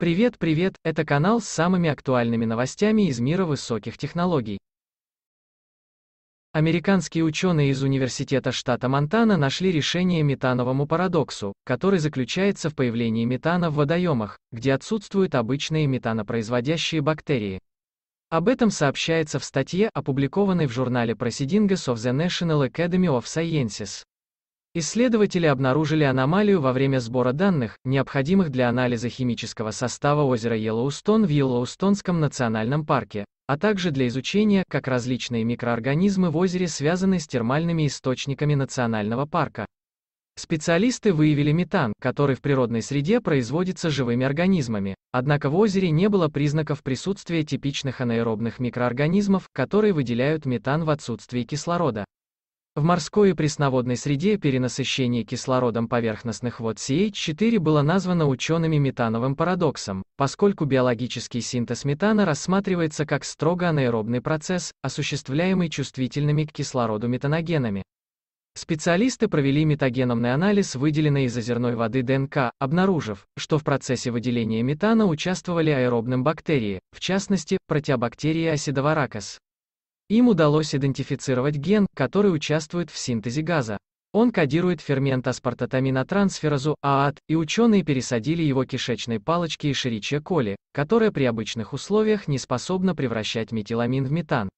Привет, привет, это канал с самыми актуальными новостями из мира высоких технологий. Американские ученые из Университета штата Монтана нашли решение метановому парадоксу, который заключается в появлении метана в водоемах, где отсутствуют обычные метанопроизводящие бактерии. Об этом сообщается в статье, опубликованной в журнале Proceedings of the National Academy of Sciences. Исследователи обнаружили аномалию во время сбора данных, необходимых для анализа химического состава озера Йеллоустон в Йеллоустонском национальном парке, а также для изучения, как различные микроорганизмы в озере связаны с термальными источниками национального парка. Специалисты выявили метан, который в природной среде производится живыми организмами, однако в озере не было признаков присутствия типичных анаэробных микроорганизмов, которые выделяют метан в отсутствии кислорода. В морской и пресноводной среде перенасыщение кислородом поверхностных вод CH4 было названо учеными метановым парадоксом, поскольку биологический синтез метана рассматривается как строго анаэробный процесс, осуществляемый чувствительными к кислороду метаногенами. Специалисты провели метагеномный анализ выделенной из озерной воды ДНК, обнаружив, что в процессе выделения метана участвовали аэробные бактерии, в частности, протеобактерии Acidovaracus. Им удалось идентифицировать ген, который участвует в синтезе газа. Он кодирует фермент аспартатаминотрансферазу ААТ, и ученые пересадили его кишечной палочки и шириче коли, которая при обычных условиях не способна превращать метиламин в метан.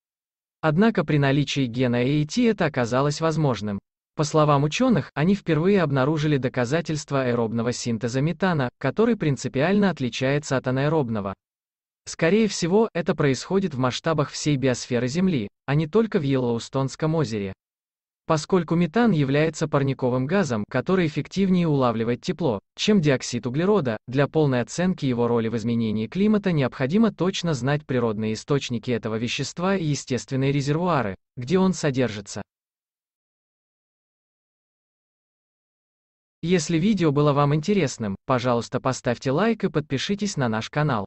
Однако при наличии гена AAT это оказалось возможным. По словам ученых, они впервые обнаружили доказательства аэробного синтеза метана, который принципиально отличается от анаэробного. Скорее всего, это происходит в масштабах всей биосферы Земли, а не только в Йеллоустонском озере. Поскольку метан является парниковым газом, который эффективнее улавливает тепло, чем диоксид углерода, для полной оценки его роли в изменении климата необходимо точно знать природные источники этого вещества и естественные резервуары, где он содержится. Если видео было вам интересным, пожалуйста поставьте лайк и подпишитесь на наш канал.